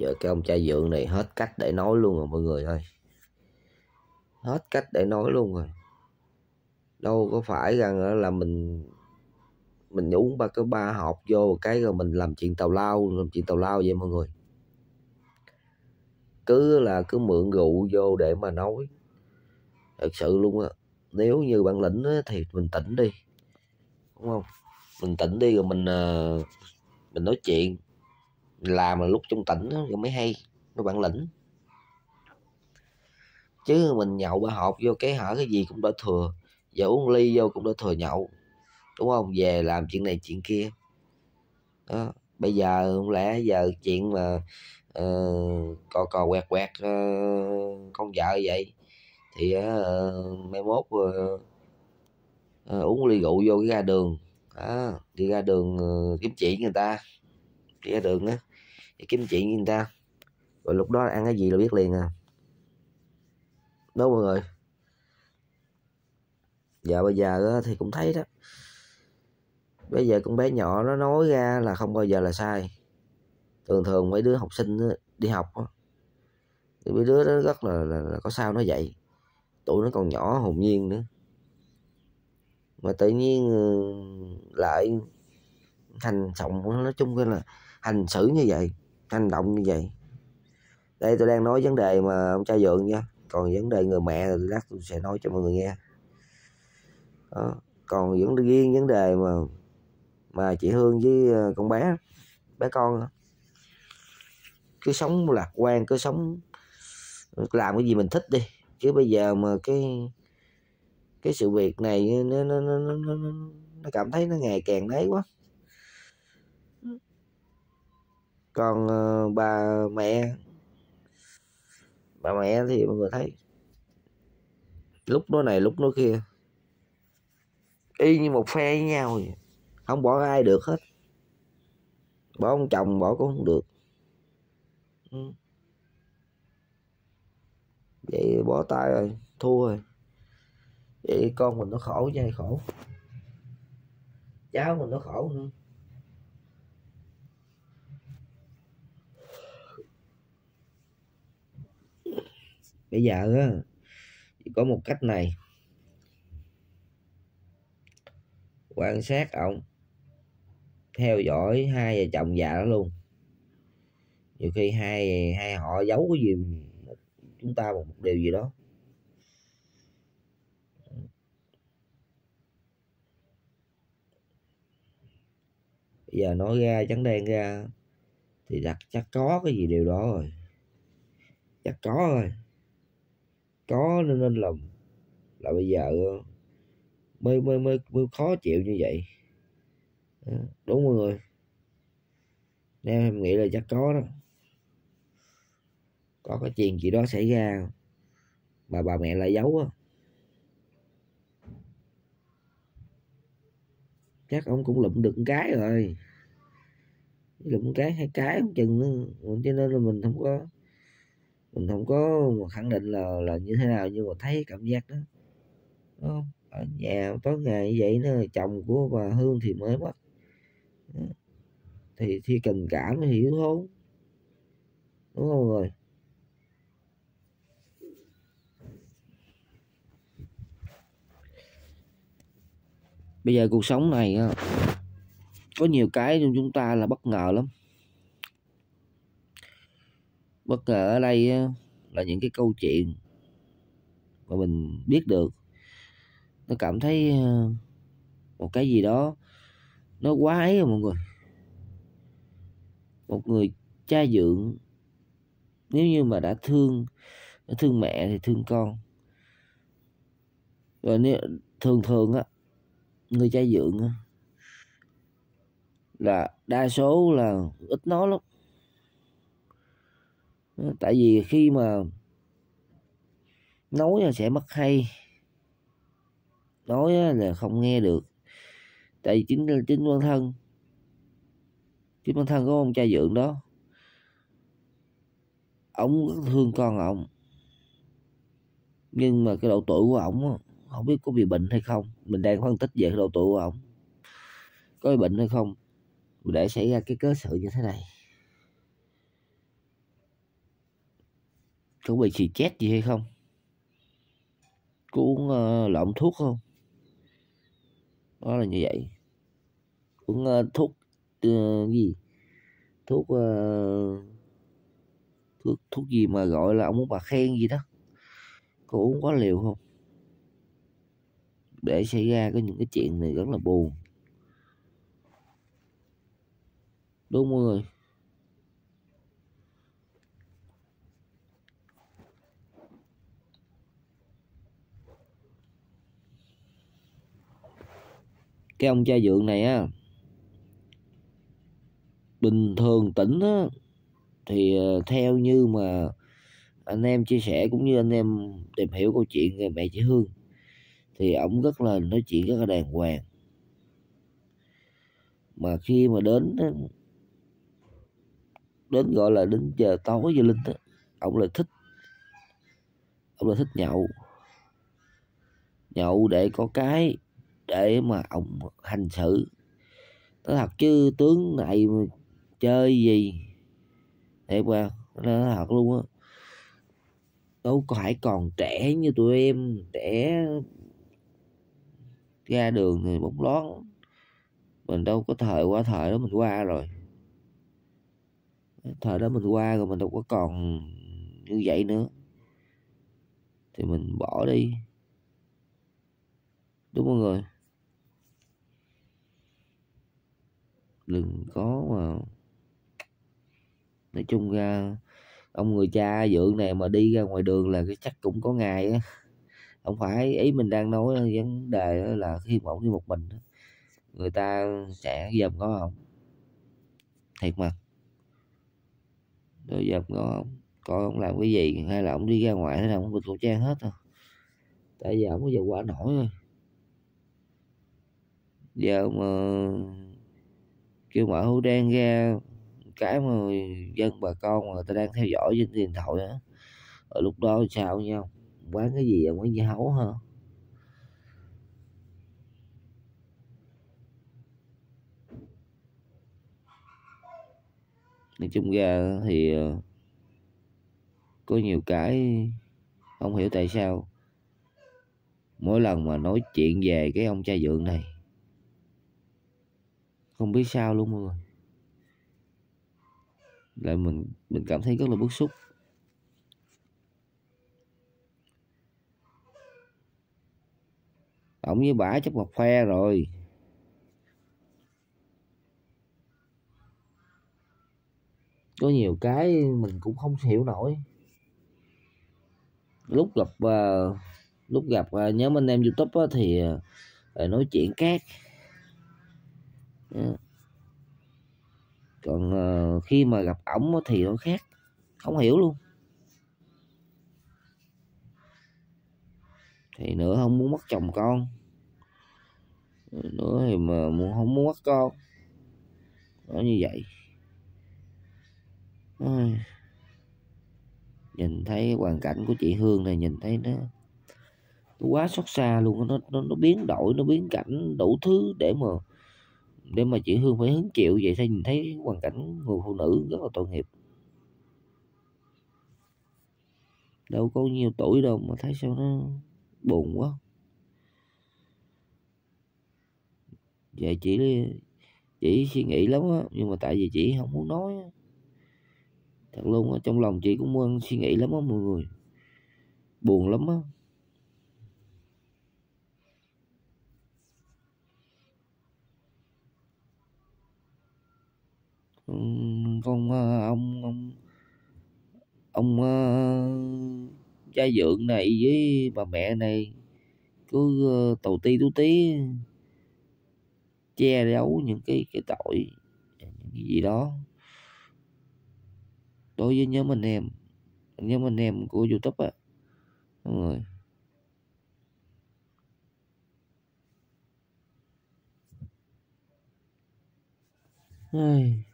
giờ cái ông cha dượng này hết cách để nói luôn rồi mọi người ơi hết cách để nói luôn rồi đâu có phải rằng là mình mình uống ba cái ba hộp vô cái rồi mình làm chuyện tàu lao làm chuyện tàu lao vậy mọi người cứ là cứ mượn rượu vô để mà nói thật sự luôn á nếu như bạn lĩnh á, thì mình tỉnh đi đúng không mình tỉnh đi rồi mình ờ, mình nói chuyện làm là lúc trong tỉnh nó mới hay nó bản lĩnh chứ mình nhậu ba hộp vô cái hở cái gì cũng đã thừa giờ uống ly vô cũng đã thừa nhậu đúng không về làm chuyện này chuyện kia đó. bây giờ không lẽ giờ chuyện mà uh, cò cò quẹt quẹt uh, con vợ vậy thì uh, mai mốt uh, uh, uống ly rượu vô cái ra đường à, đi ra đường uh, kiếm chuyện người ta đi ra đường á thì kiếm chuyện với người ta rồi lúc đó ăn cái gì là biết liền à đúng mọi người dạ bây giờ thì cũng thấy đó bây giờ con bé nhỏ nó nói ra là không bao giờ là sai thường thường mấy đứa học sinh đi học thì mấy đứa nó rất là, là, là có sao nó vậy tụi nó còn nhỏ hồn nhiên nữa mà tự nhiên ờ, lại hành trọng nói chung là hành xử như vậy hành động như vậy đây tôi đang nói vấn đề mà ông cha dượng nha còn vấn đề người mẹ thì lát tôi sẽ nói cho mọi người nghe đó. còn vẫn riêng vấn đề mà mà chị hương với ờ, con bé bé con cứ sống lạc quan cứ sống ờ, làm cái gì mình thích đi chứ bây giờ mà cái cái sự việc này nó nó nó nó, nó cảm thấy nó ngày càng đấy quá còn uh, bà mẹ bà mẹ thì mọi người thấy lúc nó này lúc nó kia y như một phe với nhau vậy. không bỏ ai được hết bỏ ông chồng bỏ cũng không được ừ. vậy bỏ tay rồi thua rồi vậy con mình nó khổ dây khổ cháu mình nó khổ nữa bây giờ á chỉ có một cách này quan sát ổng theo dõi hai vợ chồng già đó luôn nhiều khi hai hai họ giấu cái gì chúng ta một điều gì đó bây giờ nói ra trắng đen ra thì đặt chắc có cái gì điều đó rồi chắc có rồi có nên nên làm, là bây giờ mới mới mới, mới khó chịu như vậy đúng mọi người nên em nghĩ là chắc có đó có cái chuyện gì đó xảy ra mà bà mẹ lại giấu á chắc ông cũng lụm được một cái rồi lụm cái hai cái không chừng nữa cho nên là mình không có mình không có khẳng định là là như thế nào nhưng mà thấy cảm giác đó không? ở nhà tối ngày như vậy nó chồng của bà hương thì mới mất thì thì tình cảm thì yếu thốn đúng không rồi bây giờ cuộc sống này có nhiều cái trong chúng ta là bất ngờ lắm bất ngờ ở đây là những cái câu chuyện mà mình biết được nó cảm thấy ờ, một cái gì đó nó quá ấy rồi à mọi người một người cha dưỡng nếu như mà đã thương đã thương mẹ thì thương con rồi nếu thường thường á người cha dưỡng á là đa số là ít nói lắm tại vì khi mà nói sẽ mất hay nói là không nghe được tại vì chính chính bản thân chính bản thân của ông cha dượng đó ông rất thương con ông nhưng mà cái độ tuổi của ông không biết có bị bệnh hay không mình đang phân tích về cái độ tuổi của ông có bị bệnh hay không để xảy ra cái cớ sự như thế này có bị xì chết gì hay không có uống uh, ờ, lộn thuốc không đó là như vậy uống uh, thuốc uh, gì thuốc uh, thuốc thuốc gì mà gọi là ông muốn bà khen gì đó có uống quá liều không để xảy ra có những cái chuyện này rất là buồn đúng không mọi người cái ông cha dượng này á bình thường tỉnh á thì ờ, theo như mà anh em chia sẻ cũng như anh em tìm hiểu câu chuyện về mẹ chị Hương thì ổng rất là nói chuyện rất là đàng hoàng mà khi mà đến đến gọi là đến giờ tối giờ linh á ổng là thích ổng là thích nhậu nhậu để có cái để mà ông hành xử nó thật chứ tướng này chơi gì thiệt mà nó thật luôn á đâu có phải còn trẻ như tụi em trẻ ra đường thì bóng lón mình đâu có thời qua thời đó mình qua rồi thời đó mình qua rồi mình đâu có còn như vậy nữa thì mình bỏ đi đúng mọi người đừng có mà nói chung ra ông người cha dượng này mà đi ra ngoài đường là cái chắc cũng có ngày á không phải ý mình đang nói vấn đề là khi mà ông đi một mình người ta sẽ dòm có không thiệt mà rồi dòm có không coi ông làm cái gì hay là ông đi ra ngoài thế nào ông bịt khẩu trang hết thôi tại giờ ông có giờ qua nổi rồi giờ mà kêu mở hũ đen ra cái mà dân bà con mà ta đang theo dõi trên điện thoại á ở ờ, lúc đó sao nhau quán cái gì vậy quán dưa hấu hả nói chung ra thì ờ, có nhiều cái không hiểu tại sao mỗi lần mà nói chuyện về cái ông cha dượng này không biết sao luôn mọi người lại mình mình cảm thấy rất là bức xúc ổng với bả chấp mặt khoe rồi có nhiều cái mình cũng không hiểu nổi lúc gặp uh, lúc gặp uh, nhóm anh em youtube á, thì uh, nói chuyện cát Dạ. còn ờ, khi mà gặp ổng thì nó khác không hiểu luôn thì nữa không muốn mất chồng con nữa thì mà muốn không muốn mất con nó như vậy nhìn thấy hoàn cảnh của chị Hương này nhìn thấy nó quá xót xa luôn nó, nó nó biến đổi nó biến cảnh đủ thứ để mà để mà chị Hương phải hứng chịu vậy sao nhìn thấy hoàn cảnh người phụ nữ rất là tội nghiệp đâu có nhiều tuổi đâu mà thấy sao nó buồn quá vậy chị chỉ suy nghĩ lắm á nhưng mà tại vì chị không muốn nói á. thật luôn á trong lòng chị cũng muốn suy nghĩ lắm á mọi người buồn lắm á con ờ, ông ông ông ờ, cha dượng này với bà mẹ này cứ ờ, tù ti tú tí che giấu những cái cái tội những cái gì đó đối với nhóm anh em nhóm anh em của youtube á mọi người Ai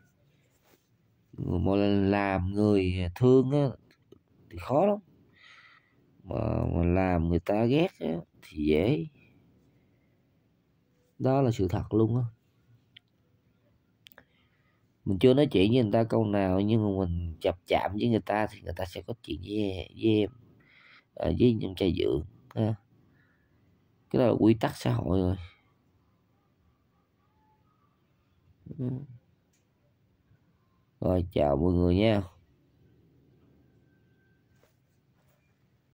mà làm người thương á, thì khó lắm mà, mà làm người ta ghét á, thì dễ đó là sự thật luôn á mình chưa nói chuyện với người ta câu nào nhưng mà mình chập chạm với người ta thì người ta sẽ có chuyện với, với em à, với những trai dưỡng ha. cái đó là quy tắc xã hội rồi ừ rồi chào mọi người nha